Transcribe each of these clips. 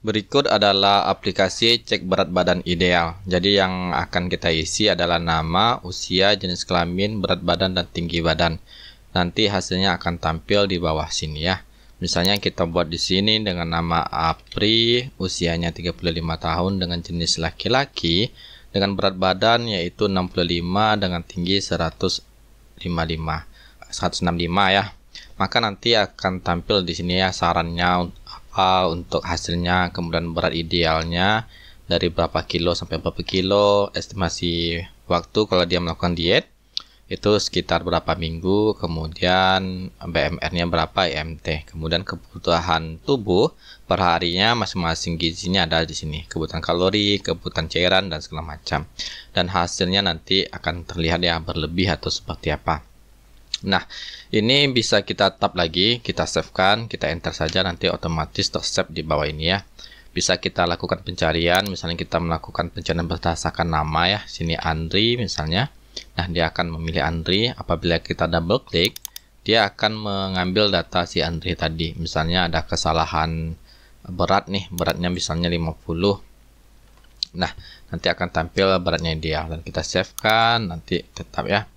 Berikut adalah aplikasi cek berat badan ideal. Jadi yang akan kita isi adalah nama, usia, jenis kelamin, berat badan, dan tinggi badan. Nanti hasilnya akan tampil di bawah sini ya. Misalnya kita buat di sini dengan nama Apri, usianya 35 tahun dengan jenis laki-laki, dengan berat badan yaitu 65 dengan tinggi 155. 165 ya. Maka nanti akan tampil di sini ya sarannya A untuk hasilnya, kemudian berat idealnya dari berapa kilo sampai berapa kilo, estimasi waktu kalau dia melakukan diet itu sekitar berapa minggu, kemudian BMR-nya berapa, IMT, e kemudian kebutuhan tubuh perharinya masing-masing gizinya ada di sini, kebutuhan kalori, kebutuhan cairan dan segala macam. Dan hasilnya nanti akan terlihat ya berlebih atau seperti apa. Nah, ini bisa kita tap lagi, kita save kan, kita enter saja nanti otomatis tersave di bawah ini ya. Bisa kita lakukan pencarian, misalnya kita melakukan pencarian berdasarkan nama ya. Sini Andri misalnya. Nah, dia akan memilih Andri. Apabila kita double klik, dia akan mengambil data si Andri tadi. Misalnya ada kesalahan berat nih, beratnya misalnya 50. Nah, nanti akan tampil beratnya dia dan kita save kan nanti tetap ya.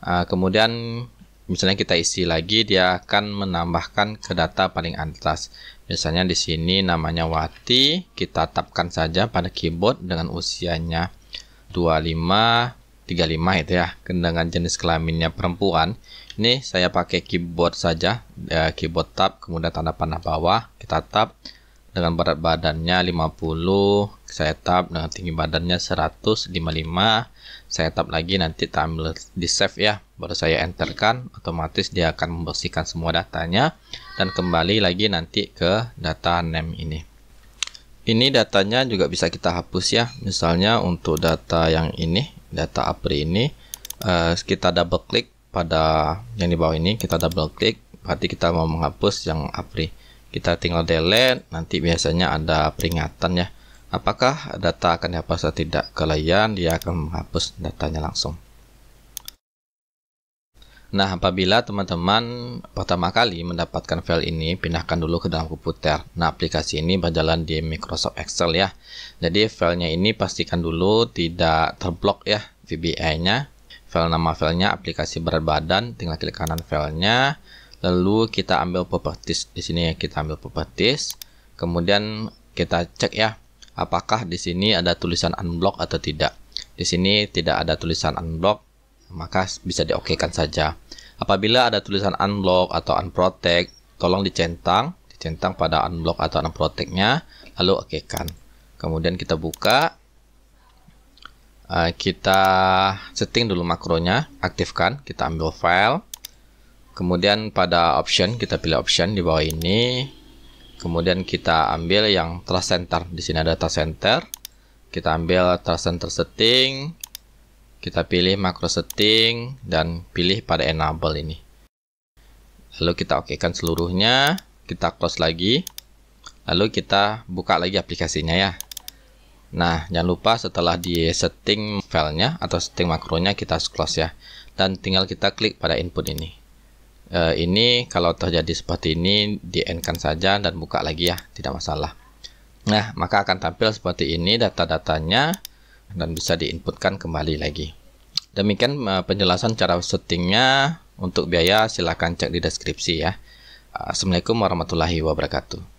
Ah, kemudian misalnya kita isi lagi, dia akan menambahkan ke data paling atas. Misalnya di sini namanya Wati, kita tapkan saja pada keyboard dengan usianya 25, 35 itu ya, dengan jenis kelaminnya perempuan. Ini saya pakai keyboard saja, ya, keyboard tab, kemudian tanda panah bawah, kita tap, dengan berat badannya 50 saya tap dengan tinggi badannya 155 saya tap lagi nanti time di save ya baru saya enterkan otomatis dia akan membersihkan semua datanya dan kembali lagi nanti ke data name ini ini datanya juga bisa kita hapus ya misalnya untuk data yang ini data apri ini uh, kita double klik pada yang di bawah ini kita double klik berarti kita mau menghapus yang apri kita tinggal delete nanti biasanya ada peringatan ya apakah data akan dihapus atau tidak kalian dia akan menghapus datanya langsung Nah, apabila teman-teman pertama kali mendapatkan file ini, pindahkan dulu ke dalam komputer. Nah, aplikasi ini berjalan di Microsoft Excel ya. Jadi, filenya ini pastikan dulu tidak terblok ya vba nya File nama filenya, aplikasi berat badan, tinggal klik kanan filenya, lalu kita ambil properties di sini ya kita ambil properties kemudian kita cek ya apakah di sini ada tulisan unblock atau tidak di sini tidak ada tulisan unblock maka bisa diokekan saja apabila ada tulisan unblock atau unprotect tolong dicentang dicentang pada unblock atau unprotectnya lalu okekan kemudian kita buka eh, kita setting dulu makronya aktifkan kita ambil file Kemudian pada option kita pilih option di bawah ini. Kemudian kita ambil yang trust center. Di sini ada trust center. Kita ambil trust center setting. Kita pilih macro setting dan pilih pada enable ini. Lalu kita oke kan seluruhnya. Kita close lagi. Lalu kita buka lagi aplikasinya ya. Nah, jangan lupa setelah di setting filenya atau setting makronya kita close ya. Dan tinggal kita klik pada input ini. Eh, ini kalau terjadi seperti ini di kan saja dan buka lagi ya tidak masalah nah maka akan tampil seperti ini data-datanya dan bisa diinputkan kembali lagi demikian eh, penjelasan cara settingnya untuk biaya silahkan cek di deskripsi ya Assalamualaikum warahmatullahi wabarakatuh